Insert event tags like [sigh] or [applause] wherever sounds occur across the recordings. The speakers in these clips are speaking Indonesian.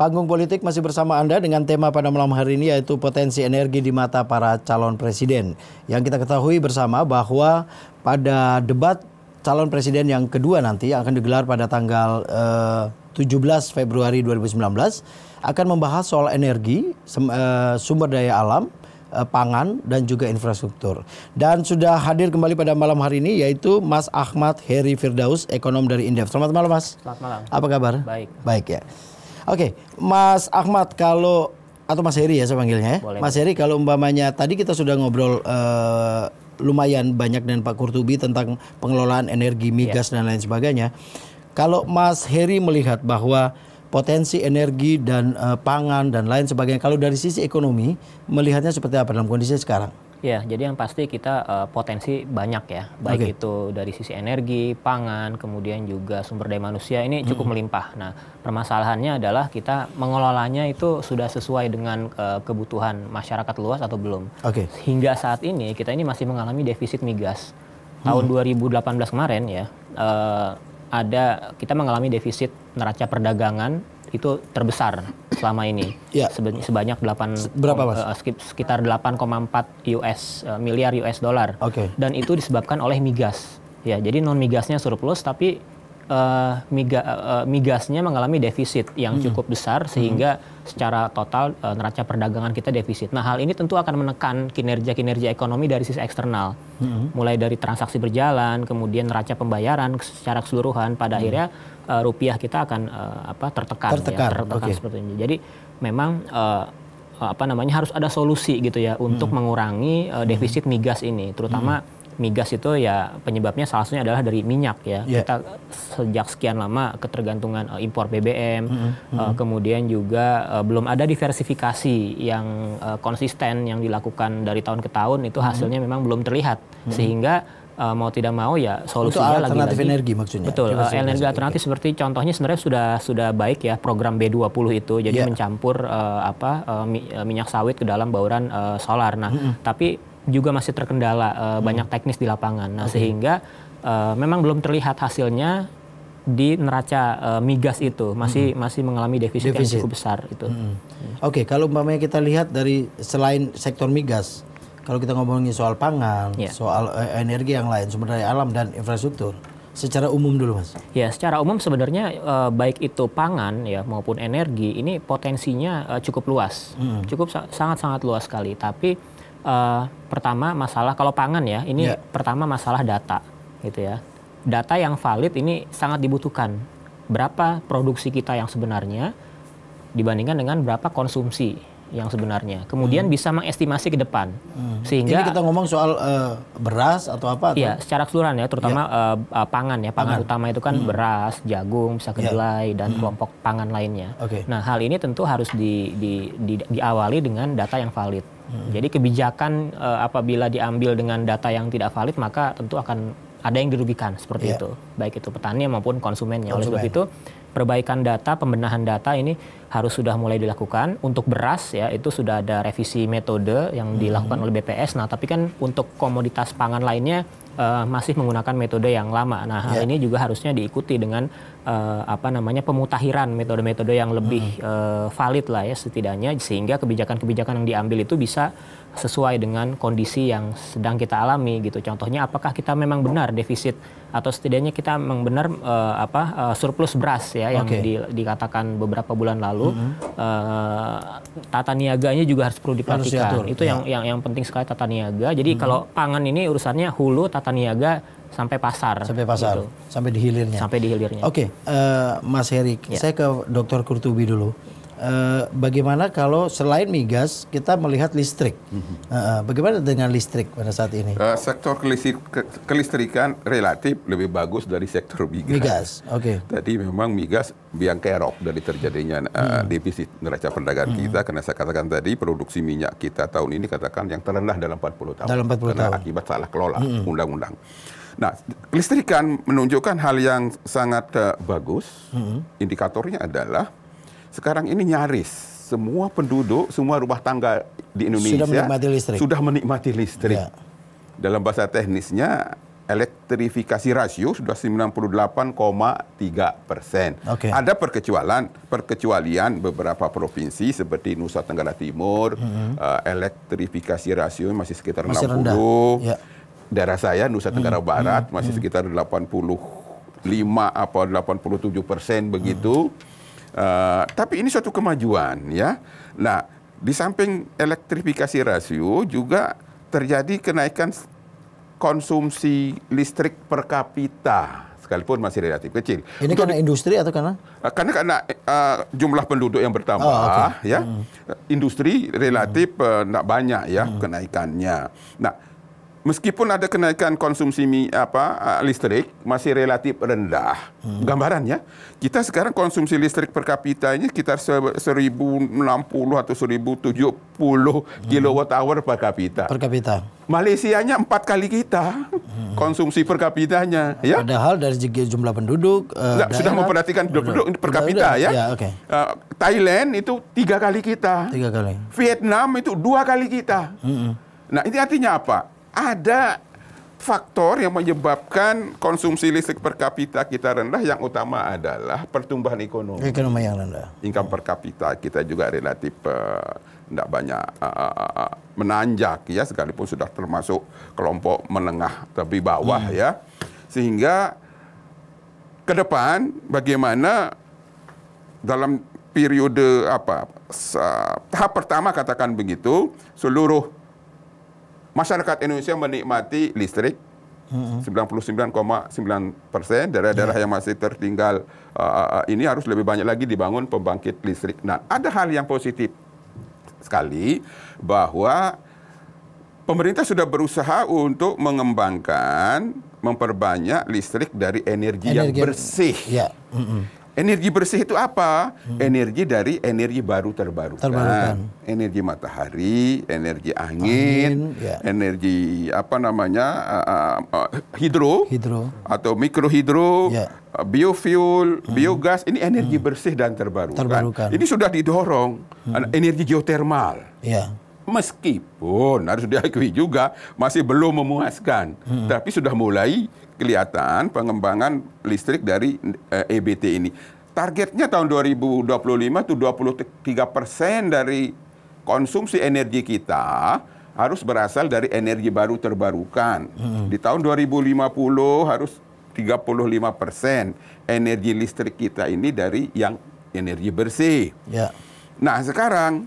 Panggung politik masih bersama Anda dengan tema pada malam hari ini yaitu potensi energi di mata para calon presiden. Yang kita ketahui bersama bahwa pada debat calon presiden yang kedua nanti yang akan digelar pada tanggal eh, 17 Februari 2019 akan membahas soal energi, sem, eh, sumber daya alam, eh, pangan dan juga infrastruktur. Dan sudah hadir kembali pada malam hari ini yaitu Mas Ahmad Heri Firdaus, ekonom dari Indef. Selamat malam Mas. Selamat malam. Apa kabar? Baik. Baik ya. Oke, okay, Mas Ahmad kalau atau Mas Heri ya saya panggilnya ya. Boleh. Mas Heri kalau umpamanya tadi kita sudah ngobrol uh, lumayan banyak dengan Pak Kurtubi tentang pengelolaan energi migas yeah. dan lain sebagainya. Kalau Mas Heri melihat bahwa potensi energi dan uh, pangan dan lain sebagainya kalau dari sisi ekonomi melihatnya seperti apa dalam kondisi sekarang? Ya, jadi yang pasti kita uh, potensi banyak ya, baik okay. itu dari sisi energi, pangan, kemudian juga sumber daya manusia ini cukup mm -hmm. melimpah. Nah, permasalahannya adalah kita mengelolanya itu sudah sesuai dengan uh, kebutuhan masyarakat luas atau belum. Oke. Okay. Hingga saat ini kita ini masih mengalami defisit migas. Tahun mm -hmm. 2018 kemarin ya, uh, ada kita mengalami defisit neraca perdagangan itu terbesar selama ini ya. sebanyak 8 berapa mas? Uh, sekitar 8,4 US eh, miliar US dollar. Okay. Dan itu disebabkan oleh migas. Ya, jadi non migasnya surplus tapi uh, miga, uh, migasnya mengalami defisit yang hmm. cukup besar hmm. sehingga hmm. secara total uh, neraca perdagangan kita defisit. Nah, hal ini tentu akan menekan kinerja-kinerja ekonomi dari sisi eksternal. Hmm. Mulai dari transaksi berjalan, kemudian neraca pembayaran secara keseluruhan pada hmm. akhirnya uh, rupiah kita akan uh, apa tertekan tertekan, ya, tertekan okay. seperti ini. Jadi memang uh, apa namanya harus ada solusi gitu ya hmm. untuk mengurangi uh, defisit migas ini terutama hmm migas itu ya penyebabnya salah satunya adalah dari minyak ya. Yeah. Kita sejak sekian lama ketergantungan uh, impor BBM, mm -hmm. uh, eh, kemudian juga uh, belum ada diversifikasi yang uh, konsisten yang dilakukan dari tahun ke tahun itu hasilnya mm -hmm. memang belum terlihat mm -hmm. sehingga uh, mau tidak mau ya solusinya Untuk alternatif lagi, lagi energi maksudnya. Betul, uh, energi alternatif okay. seperti contohnya sebenarnya sudah sudah baik ya program B20 itu jadi yeah. mencampur uh, apa uh, minyak sawit ke dalam bauran uh, solar. Nah, mm -hmm. tapi juga masih terkendala uh, banyak teknis di lapangan. Nah, okay. sehingga uh, memang belum terlihat hasilnya di neraca uh, migas itu masih hmm. masih mengalami defisit, defisit yang cukup besar itu. Hmm. Oke, okay, kalau umpamanya kita lihat dari selain sektor migas, kalau kita ngomongin soal pangan, yeah. soal uh, energi yang lain, sumber daya alam dan infrastruktur, secara umum dulu mas. Ya secara umum sebenarnya uh, baik itu pangan ya maupun energi ini potensinya uh, cukup luas, hmm. cukup sangat-sangat luas sekali. Tapi uh, pertama masalah kalau pangan ya ini yeah. pertama masalah data gitu ya data yang valid ini sangat dibutuhkan berapa produksi kita yang sebenarnya dibandingkan dengan berapa konsumsi yang sebenarnya. Kemudian hmm. bisa mengestimasi ke depan. Hmm. Sehingga Ini kita ngomong soal uh, beras atau apa? Iya, secara keseluruhan ya, terutama ya. Uh, pangan ya. Pangan, pangan. utama itu kan hmm. beras, jagung, bisa iya. kedelai ya. dan hmm. kelompok pangan lainnya. Okay. Nah, hal ini tentu harus di, di, di, diawali dengan data yang valid. Hmm. Jadi kebijakan uh, apabila diambil dengan data yang tidak valid maka tentu akan ada yang dirugikan seperti yeah. itu, baik itu petani maupun konsumennya. Konsumen. Oleh sebab itu, perbaikan data, pembenahan data ini harus sudah mulai dilakukan. Untuk beras ya itu sudah ada revisi metode yang hmm. dilakukan hmm. oleh BPS. Nah, tapi kan untuk komoditas pangan lainnya uh, masih menggunakan metode yang lama. Nah, hal iya. ini juga harusnya diikuti dengan uh, apa namanya pemutahiran metode-metode yang lebih uh, valid lah ya setidaknya sehingga kebijakan-kebijakan yang diambil itu bisa sesuai dengan kondisi yang sedang kita alami gitu. Contohnya apakah kita memang benar defisit atau setidaknya kita memang benar uh, apa uh, surplus beras ya yang okay. di, dikatakan beberapa bulan lalu mm -hmm. uh, tata niaganya juga harus perlu diperhatikan. itu ya. yang yang yang penting sekali tata niaga. Jadi mm -hmm. kalau pangan ini urusannya hulu, tata niaga, sampai pasar. Sampai pasar. Gitu. Sampai di hilirnya. Sampai di hilirnya. Oke, okay. uh, eh, Mas Heri, ya. saya ke Dr. Kurtubi dulu. Uh, bagaimana kalau selain migas kita melihat listrik? Uh, bagaimana dengan listrik pada saat ini? Uh, sektor ke, kelistrikan relatif lebih bagus dari sektor migas. Migas, oke. Okay. Tadi memang migas biang kerok dari terjadinya uh, hmm. defisit neraca perdagangan hmm. kita karena saya katakan tadi produksi minyak kita tahun ini katakan yang terendah dalam 40 tahun. Dalam 40 karena tahun. akibat salah kelola hmm. undang-undang. Hmm. Nah, kelistrikan menunjukkan hal yang sangat uh, bagus. Hmm. Indikatornya adalah sekarang ini nyaris semua penduduk, semua rumah tangga di Indonesia sudah menikmati listrik. Sudah menikmati listrik. Ya. Dalam bahasa teknisnya, elektrifikasi rasio sudah 98,3 persen. Okay. Ada perkecualian, perkecualian beberapa provinsi seperti Nusa Tenggara Timur, mm -hmm. uh, elektrifikasi rasio masih sekitar masih 60. Rendah. Ya daerah saya Nusa hmm, Tenggara hmm, Barat hmm, masih sekitar 85 puluh 87 persen begitu. Uh, tapi ini suatu kemajuan ya. Nah di samping elektrifikasi rasio juga terjadi kenaikan konsumsi listrik per kapita sekalipun masih relatif kecil. Ini Untuk karena di, industri atau karena? Eh, karena karena uh, jumlah penduduk yang bertambah, oh, ah, okay. ya, hmm. industri relatif hmm. uh, banyak ya hmm. kenaikannya. Nah, meskipun ada kenaikan konsumsi mi, apa listrik masih relatif rendah hmm. gambarannya kita sekarang konsumsi listrik per kapitanya sekitar 1060 atau 1070 hmm. kilowatt hour per kapita per kapita Malaysia Malaysianya empat kali kita hmm. konsumsi per kapitanya ya padahal dari segi jumlah penduduk uh, Nggak, sudah memperhatikan jumlah penduduk udah, per kapita ya, ya okay. uh, eh, Thailand itu tiga kali kita tiga kali Vietnam itu dua kali kita hmm. nah ini artinya apa ada faktor yang menyebabkan konsumsi listrik per kapita kita rendah yang utama adalah pertumbuhan ekonomi. Ekonomi yang rendah. Income per kapita kita juga relatif tidak eh, uh, banyak uh, uh, uh, menanjak ya sekalipun sudah termasuk kelompok menengah tapi bawah hmm. ya. Sehingga ke depan bagaimana dalam periode apa tahap pertama katakan begitu seluruh masyarakat Indonesia menikmati listrik, 99,9 mm-hmm. persen daerah-daerah ya. yang masih tertinggal uh, uh, uh, ini harus lebih banyak lagi dibangun pembangkit listrik. Nah, ada hal yang positif sekali bahwa pemerintah sudah berusaha untuk mengembangkan memperbanyak listrik dari energi, energi yang bersih. Ya. Mm -mm. Energi bersih itu apa? Hmm. Energi dari energi baru terbarukan. terbarukan. Energi matahari, energi angin, angin ya. energi apa namanya? Uh, uh, hidro, hidro atau mikrohidro, ya. uh, biofuel, hmm. biogas, ini energi hmm. bersih dan terbarukan. terbarukan. Ini sudah didorong hmm. energi geotermal. Ya meskipun harus diakui juga masih belum memuaskan, hmm. tapi sudah mulai kelihatan pengembangan listrik dari uh, eh, EBT ini. Targetnya tahun 2025 itu 23 persen dari konsumsi energi kita harus berasal dari energi baru terbarukan. Hmm. Di tahun 2050 harus 35 persen energi listrik kita ini dari yang energi bersih. Ya. Nah sekarang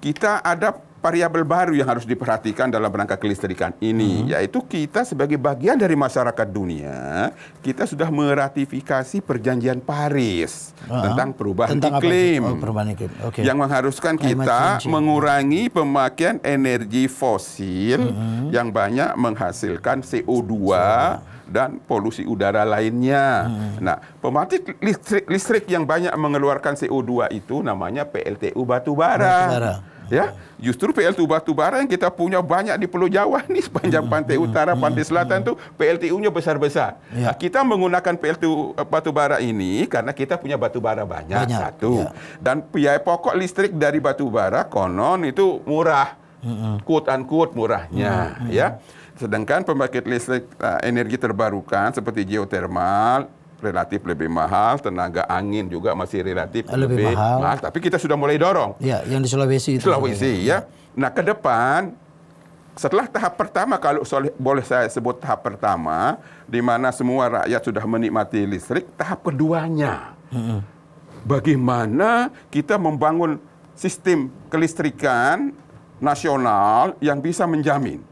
kita ada variabel baru yang harus diperhatikan dalam rangka kelistrikan ini, hmm. yaitu kita sebagai bagian dari masyarakat dunia, kita sudah meratifikasi perjanjian Paris uh ah, -huh. tentang perubahan tentang iklim, oh, perubahan iklim. Okay. yang mengharuskan kita ya. mengurangi pemakaian energi fosil hmm. yang banyak menghasilkan CO2. dan polusi udara lainnya. Hmm. Nah, pematik listrik, listrik yang banyak mengeluarkan CO2 itu namanya PLTU batubara. batubara. Ya, justru PLTU batubara yang kita punya banyak di Pulau Jawa [laughs] nih sepanjang hmm, pantai hmm, utara, hmm, pantai selatan tuh PLTU-nya besar-besar. Ya. Nah, kita menggunakan PLTU eh, batubara ini karena kita punya batubara banyak, banyak. satu. Ya. Dan biaya pokok listrik dari batubara konon itu murah. Quote unquote murahnya, ya. Sedangkan pembangkit listrik uh, energi terbarukan seperti geotermal relatif lebih mahal, tenaga angin juga masih relatif lebih, lebih mahal. mahal. Tapi kita sudah mulai dorong. Ya, yang di Sulawesi itu. Sulawesi ya. Nah ke depan setelah tahap pertama kalau boleh saya sebut tahap pertama di mana semua rakyat sudah menikmati listrik, tahap keduanya hmm. bagaimana kita membangun sistem kelistrikan nasional yang bisa menjamin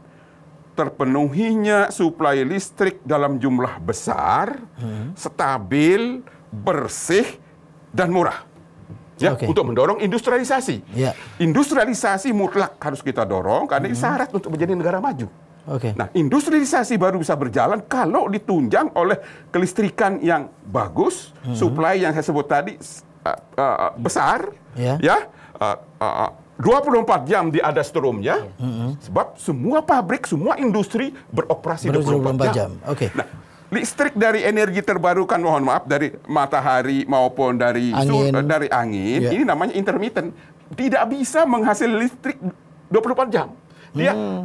terpenuhinya suplai listrik dalam jumlah besar, hmm. stabil, bersih, dan murah. Ya, okay. untuk mendorong industrialisasi. Yeah. Industrialisasi mutlak harus kita dorong karena hmm. ini syarat untuk menjadi negara maju. Okay. Nah, industrialisasi baru bisa berjalan kalau ditunjang oleh kelistrikan yang bagus, hmm. suplai yang saya sebut tadi uh, uh, besar, yeah. ya, uh, uh, 24 jam di ada stromnya, iya. mm-hmm. sebab semua pabrik, semua industri beroperasi 24, 24 jam. jam. Oke. Okay. Nah, listrik dari energi terbarukan mohon maaf dari matahari maupun dari angin. Sur, eh, dari angin yeah. ini namanya intermittent tidak bisa menghasil listrik 24 jam dia hmm.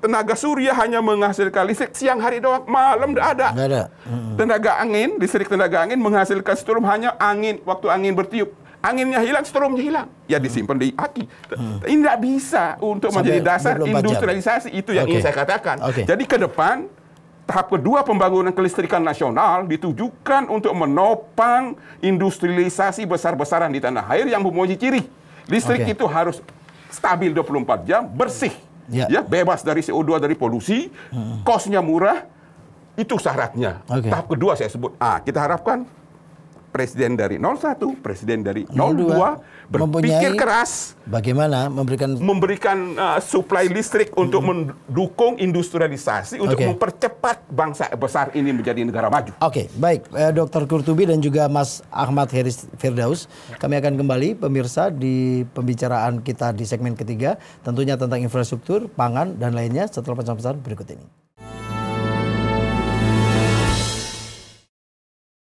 tenaga surya hanya menghasilkan listrik siang hari doang malam tidak ada, gak ada. Hmm. tenaga angin listrik tenaga angin menghasilkan strom hanya angin waktu angin bertiup anginnya hilang, stromnya hilang. Ya hmm. disimpan di aki. Hmm. Ini tidak bisa untuk Sampai menjadi dasar industrialisasi jam. itu yang okay. ingin saya katakan. Okay. Jadi ke depan tahap kedua pembangunan kelistrikan nasional ditujukan untuk menopang industrialisasi besar-besaran di tanah air yang memuji ciri listrik okay. itu harus stabil 24 jam, bersih. Ya. ya, bebas dari CO2 dari polusi, hmm. kosnya murah, itu syaratnya. Okay. Tahap kedua saya sebut. Ah, kita harapkan presiden dari 01, presiden dari 02 berpikir keras bagaimana memberikan memberikan uh, supply listrik -hmm. untuk mm-hmm. mendukung industrialisasi untuk mempercepat bangsa besar ini menjadi negara maju. Oke, okay, baik eh, Dr. Kurtubi dan juga Mas Ahmad Heris Firdaus, kami akan kembali pemirsa di pembicaraan kita di segmen ketiga tentunya tentang infrastruktur, pangan dan lainnya setelah pesan-pesan berikut ini.